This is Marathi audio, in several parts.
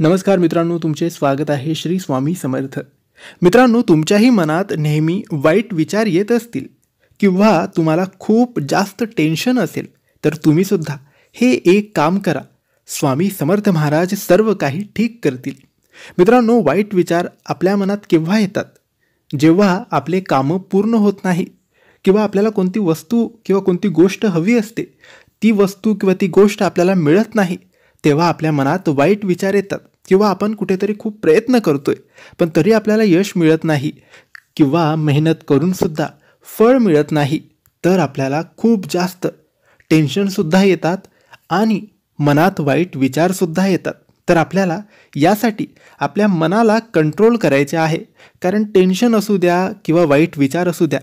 नमस्कार मित्रांनो तुमचे स्वागत आहे श्री स्वामी समर्थ मित्रांनो तुमच्याही मनात नेहमी वाईट विचार येत असतील किंवा तुम्हाला खूप जास्त टेन्शन असेल तर तुम्हीसुद्धा हे एक काम करा स्वामी समर्थ महाराज सर्व काही ठीक करतील मित्रांनो वाईट विचार आपल्या मनात केव्हा येतात जेव्हा आपले कामं पूर्ण होत नाही किंवा आपल्याला कोणती वस्तू किंवा कोणती गोष्ट हवी असते ती वस्तू किंवा ती गोष्ट आपल्याला मिळत नाही तेव्हा आपल्या मनात वाईट विचार येतात किंवा आपण कुठेतरी खूप प्रयत्न करतोय पण तरी आपल्याला यश मिळत नाही किंवा मेहनत करूनसुद्धा फळ मिळत नाही तर आपल्याला खूप जास्त टेन्शनसुद्धा येतात आणि मनात वाईट विचारसुद्धा येतात तर आपल्याला यासाठी आपल्या मनाला कंट्रोल करायचे आहे कारण टेन्शन असू द्या किंवा वाईट विचार असू द्या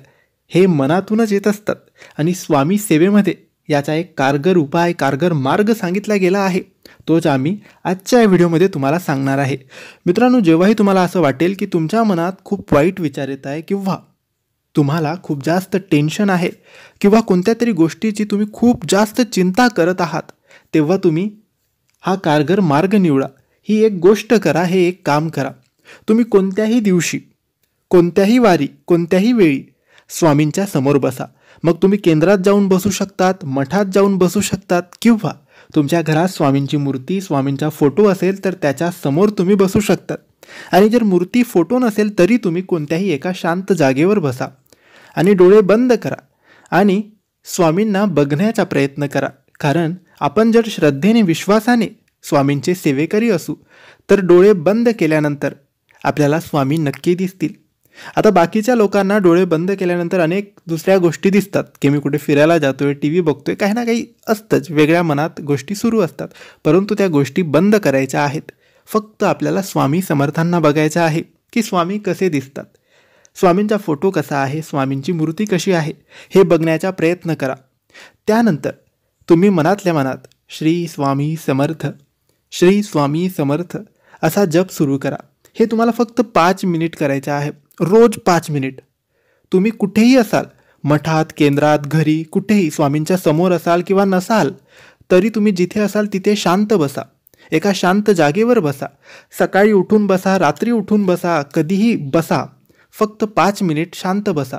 हे मनातूनच येत असतात आणि स्वामी सेवेमध्ये याचा एक कारगर उपाय कारगर मार्ग सांगितला गेला आहे तोच आम्ही आजच्या या व्हिडिओमध्ये तुम्हाला सांगणार आहे मित्रांनो जेव्हाही तुम्हाला असं वाटेल की तुमच्या मनात खूप वाईट विचार येत आहे किंवा तुम्हाला खूप जास्त टेन्शन आहे किंवा कोणत्या तरी गोष्टीची तुम्ही खूप जास्त चिंता करत आहात तेव्हा तुम्ही हा कारगर मार्ग निवडा ही एक गोष्ट करा हे एक काम करा तुम्ही कोणत्याही दिवशी कोणत्याही वारी कोणत्याही वेळी स्वामींच्या समोर बसा मग तुम्ही केंद्रात जाऊन बसू शकतात मठात जाऊन बसू शकतात किंवा तुमच्या घरात स्वामींची मूर्ती स्वामींचा फोटो असेल तर त्याच्या समोर तुम्ही बसू शकतात आणि जर मूर्ती फोटो नसेल तरी तुम्ही कोणत्याही एका शांत जागेवर बसा आणि डोळे बंद करा आणि स्वामींना बघण्याचा प्रयत्न करा कारण आपण जर श्रद्धेने विश्वासाने स्वामींचे सेवेकरी असू तर डोळे बंद केल्यानंतर आपल्याला स्वामी नक्की दिसतील आता बाकीच्या लोकांना डोळे बंद केल्यानंतर अनेक दुसऱ्या गोष्टी दिसतात की मी कुठे फिरायला जातोय टी व्ही बघतोय काही ना काही असतंच वेगळ्या मनात गोष्टी सुरू असतात परंतु त्या गोष्टी बंद करायच्या आहेत फक्त आपल्याला स्वामी समर्थांना बघायचं आहे की स्वामी कसे दिसतात स्वामींचा फोटो कसा आहे स्वामींची मूर्ती कशी आहे हे बघण्याचा प्रयत्न करा त्यानंतर तुम्ही मनातल्या मनात श्री स्वामी समर्थ श्री स्वामी समर्थ असा जप सुरू करा हे तुम्हाला फक्त पाच मिनिट करायचं आहे रोज पाच मिनिट तुम्ही कुठेही असाल मठात केंद्रात घरी कुठेही स्वामींच्या समोर असाल किंवा नसाल तरी तुम्ही जिथे असाल तिथे शांत बसा एका शांत जागेवर बसा सकाळी उठून बसा रात्री उठून बसा कधीही बसा फक्त पाच मिनिट शांत बसा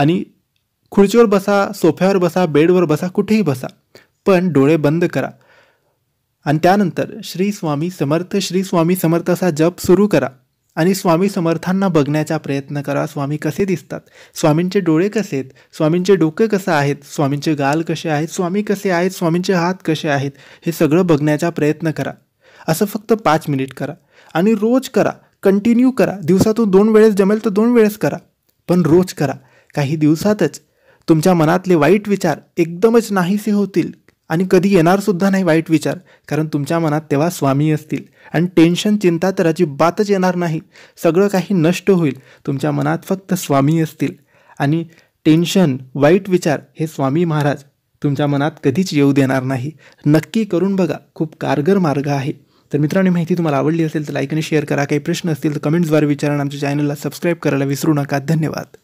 आणि खुर्चीवर बसा सोफ्यावर बसा बेडवर बसा कुठेही बसा पण डोळे बंद करा आणि त्यानंतर श्री स्वामी समर्थ श्री स्वामी समर्थ असा जप सुरू करा आणि स्वामी समर्थांना बघण्याचा प्रयत्न करा स्वामी कसे दिसतात स्वामींचे डोळे कसे आहेत स्वामींचे डोके कसे आहेत स्वामींचे गाल कसे आहेत स्वामी कसे आहेत स्वामींचे हात कसे आहेत हे सगळं बघण्याचा प्रयत्न करा असं फक्त पाच मिनिट करा आणि रोज करा कंटिन्यू करा दिवसातून दोन वेळेस जमेल तर दोन वेळेस करा पण रोज करा काही दिवसातच तुमच्या मनातले वाईट विचार एकदमच नाहीसे होतील आणि कधी येणारसुद्धा नाही वाईट विचार कारण तुमच्या मनात तेव्हा स्वामी असतील आणि टेन्शन चिंता तर अजिबातच येणार नाही सगळं काही नष्ट होईल तुमच्या मनात फक्त स्वामी असतील आणि टेन्शन वाईट विचार हे स्वामी महाराज तुमच्या मनात कधीच येऊ देणार नाही नक्की करून बघा खूप कारगर मार्ग आहे तर मित्रांनो माहिती तुम्हाला आवडली असेल तर लाईक आणि शेअर करा काही प्रश्न असतील तर कमेंट्सद्वारे विचारा आमच्या चॅनलला सबस्क्राईब करायला विसरू नका धन्यवाद